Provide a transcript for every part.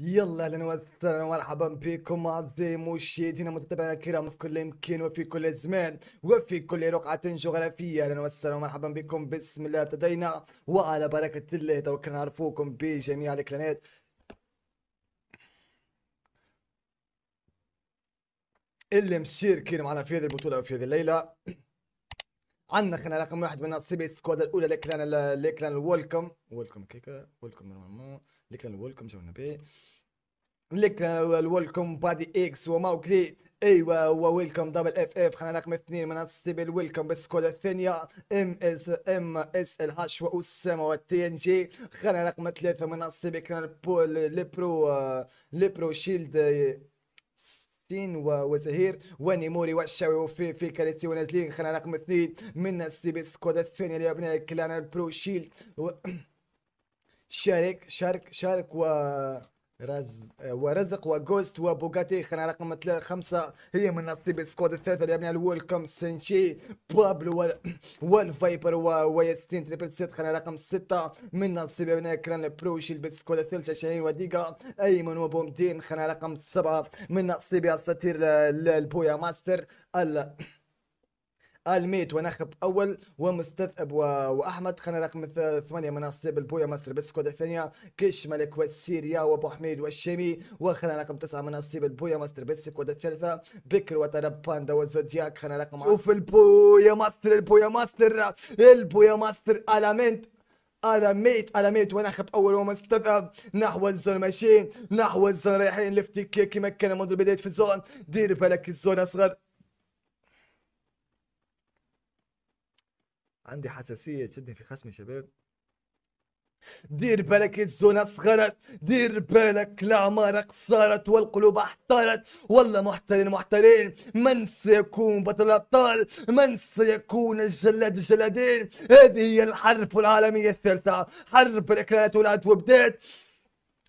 يلا اهلا وسهلا ومرحبا بكم اعزائي مشاهدينا متابعينا الكرام في كل مكان وفي كل زمان وفي كل رقعة جغرافية اهلا وسهلا ومرحبا بكم بسم الله ابتدينا وعلى بركة الله توكلنا نعرفوكم بجميع الاعلانات اللي مشاركين معنا في هذه البطولة وفي هذه الليلة عندنا خلينا رقم واحد من نصيب السكواد الاولى الاكلان الاكلان الولكم ويلكم كيكا ويلكم نورمالمون اللي كان نقول لكم جونا به اللي كان بادي اكس وماوكلي ايوا هو ويلكم دبل اف اف خلينا رقم اثنين من ستيبل ويلكم بالسكواد الثانية ام اس ام اس الهاش واسامة والتي ان جي خلينا رقم ثلاثة من ستيبل كان البول ليبرو ليبرو شيلد سين وزهير ونيموري والشاوي وفي في كاليتي ونازلين خلينا رقم اثنين من ستيبل بي سكواد الثانية لابناء كلانا البرو شيلد و... شارك شارك شارك و رز ورزق وجوست وبوغاتي خلينا رقم خمسة هي من نصيب السكواد الثالثة الثلاثة اليابانية الويلكم سينشي بابلو و... والفايبر و... وياسين تريبل سيت خلينا رقم ستة من نصيب يبني كران بروشي بالسكواد الثالثة شاهين وديكا أيمن وبومدين خلينا رقم سبعة من نصيب أساطير ل... البويا ماستر ال... الميت ونخب اول ومستذئب و... واحمد خلينا رقم ثمانيه مناصب البويا مصر بالسكواد الثانيه كش ملك والسيريا وابو حميد والشامي وخلينا رقم تسعه مناصب البويا مصر بالسكواد الثالثه بكر وطرب باندا وزودياك خلينا رقم شوف البويا مصر البويا مصر البويا مصر الامنت ألميت ألميت ونخب أول ومستذهب نحو الزون ماشيين نحو الزون رايحين لفتي كيما كان منذ البداية في الزون دير بالك الزون أصغر عندي حساسيه تشدني في خصمي شباب دير بالك الزونة صغرت دير بالك العمارة قصرت والقلوب احترت والله محترين محترين من سيكون بطل الأبطال من سيكون الجلاد الجلادين هذه هي الحرب العالمية الثالثة حرب الإكرانات والعدوى بدات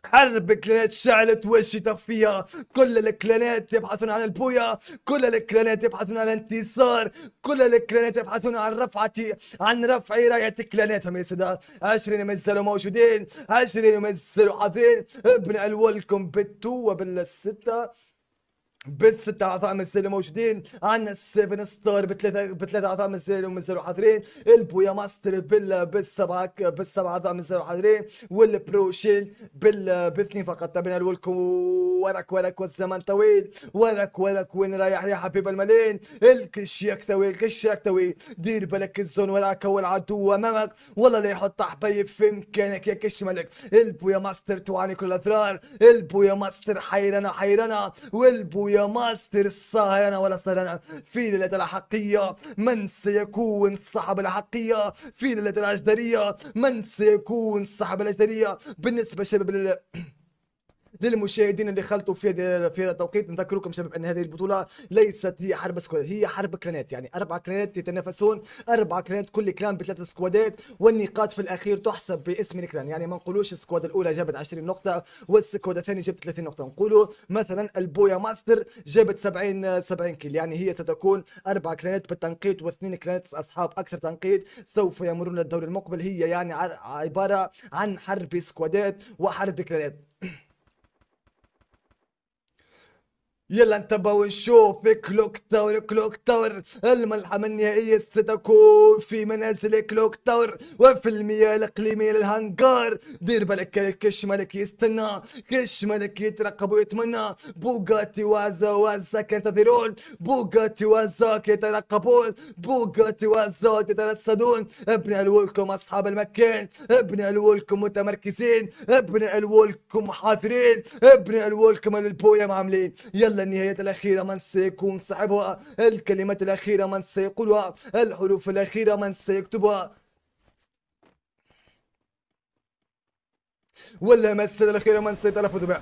حرب كلانات شعلت وجهي طفية كل الكلانات يبحثون عن البويا كل الكلانات يبحثون عن انتصار كل الكلانات يبحثون عن رفعتي عن رفع راية كلاناتهم يا سادة عشرين مازالوا موجودين عشرين مازالوا حاضرين بنعلولكم بالتو وبالستة بث تاع اطعمه السيلو موجودين عندنا السيفن ستار بثلاثه بثلاثه عظام السيلو مازالوا حاضرين البويا ماستر بال بالسبعه بالسبعه عظام السيلو حاضرين والبرو شيل بال باثنين فقط تبنا لكم ورك ورك والزمن طويل ورك ورك وين رايح يا حبيب الملين الكشياك طويل كشياك طويل دير بالك الزون وراك والعدو امامك والله لا يحط حبايب في مكانك يا كش ملك البويا ماستر تعاني كل الاضرار البويا ماستر حيرنا حيرنا والبويا ماستر الصهاينة ولا والصهاينة في ليلة الأحقية من سيكون صاحب الأحقية في ليلة الأجدرية من سيكون صاحب الأجدرية بالنسبة لشباب للمشاهدين اللي خلطوا في هذا في هذا التوقيت نذكركم شباب ان هذه البطوله ليست هي حرب سكواد هي حرب كرانات يعني اربع كرانات يتنافسون اربع كرانات كل كران بثلاث سكوادات والنقاط في الاخير تحسب باسم الكران يعني ما نقولوش السكواد الاولى جابت 20 نقطه والسكواد الثاني جابت 30 نقطه نقولوا مثلا البويا ماستر جابت 70 70 كيل يعني هي ستكون اربع كرانات بالتنقيط واثنين كرانات اصحاب اكثر تنقيط سوف يمرون الدور المقبل هي يعني عباره عن حرب سكوادات وحرب كلانات يلا انتبه ونشوف كلوك تاور كلوك تاور الملحمة النهائية ستكون في منازل كلوك تاور وفي المياه الإقليمية للهنجار دير بالك كش ملك يستنى كش ملك يترقب ويتمنى بوغاتي وازا وازا كينتظرون بوغاتي وازا كيترقبون بوغاتي وازا تترصدون ابن الولكم أصحاب المكان ابن الولكم متمركزين ابن الولكم حاضرين ابن الولكم البويا معاملين يلا النهاية الأخيرة من سيكون صاحبها الكلمات الأخيرة من سيقولها الحروف الأخيرة من سيكتبها ولا الأخيرة من سيتلفظ بها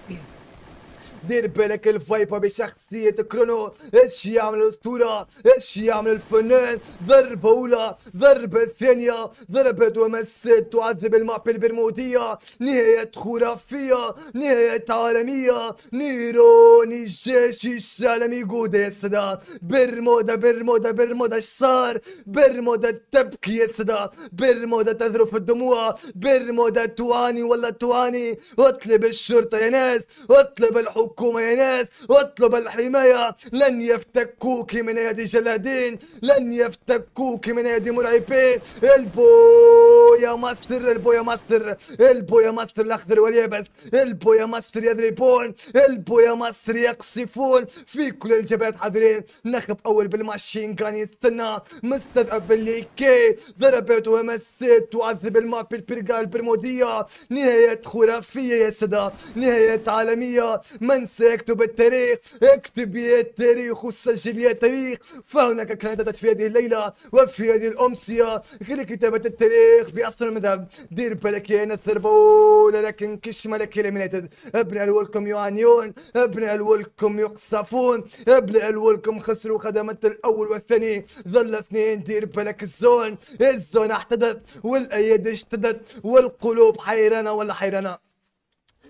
دير بالك الفايبا بشخصية كرونو ايش يعمل الاسطورة ايش يعمل الفنان ضربة اولى ضربة ثانية ضربة ومست تعذب المعبي البرمودية نهاية خرافية نهاية عالمية نيروني الجيش العالمي جودة يا سدا برمودا برمودا برمودا اش صار برمودا تبكي يا سدا برمودا تذرف الدموع برمودا تعاني ولا تعاني اطلب الشرطة يا ناس اطلب الحكومة اترككم يا ناس واطلب الحماية لن يفتكوك من يد جلادين لن يفتكوك من يد مرعبين البو يا مصر البو يا مصر البو يا مصر الأخضر واليابس البو يا مصر يضربون البو يا مصر يقصفون في كل الجبهات حاضرين نخب أول بالماشين كان يستنى مستذئب اللي كي ضربت ومسيت وعذب الماء البرقال برمودية نهايات خرافية يا سادة نهايات عالمية من انسى اكتب التاريخ اكتب يا التاريخ وسجل يا تاريخ فهناك كانت في هذه الليلة وفي هذه الأمسية غير كتابه التاريخ بأسطر المذهب دير بالك يا ناس ضربونا لكن كش ملك اليمينيتد ابن الولكم يعانيون ابن الولكم يقصفون ابن الولكم خسروا خدمات الأول والثاني ظل اثنين دير بالك الزون الزون احتدت والايادي اشتدت والقلوب حيرانة ولا حيرانة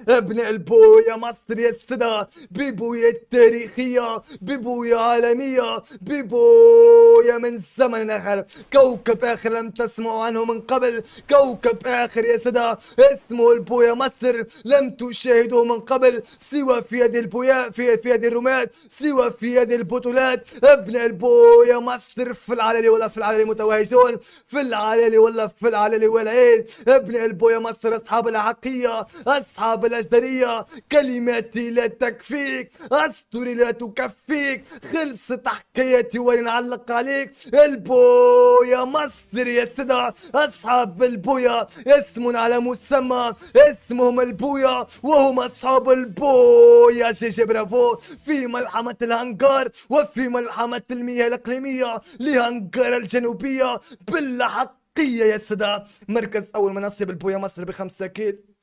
ابن البويا مصر يا السنة ببويا التاريخية ببويا عالمية ببويا من زمن آخر كوكب آخر لم تسمعوا عنه من قبل كوكب آخر يا سادة اسمه البويا مصر لم تشاهدوه من قبل سوى في يد البويا في, في يد الرومات سوى في يد البطولات ابن البويا مصر في العلالي ولا في العلالي متوهجون في العلالي ولا في العلالي والعين ابن البويا مصر أصحاب العقية أصحاب الأجدرية كلماتي لا تكفيك أسطوري لا تكفيك خلصت حكاياتي وين نعلق عليك البويا مصر يا سدع أصحاب البويا اسم على مسمى اسمهم البويا وهم أصحاب البويا جي برافو في ملحمة الهنجار وفي ملحمة المياه الإقليمية لهنجار الجنوبية بالحق يا سدى مركز أول مناصب البويا مصر بخمسة كيل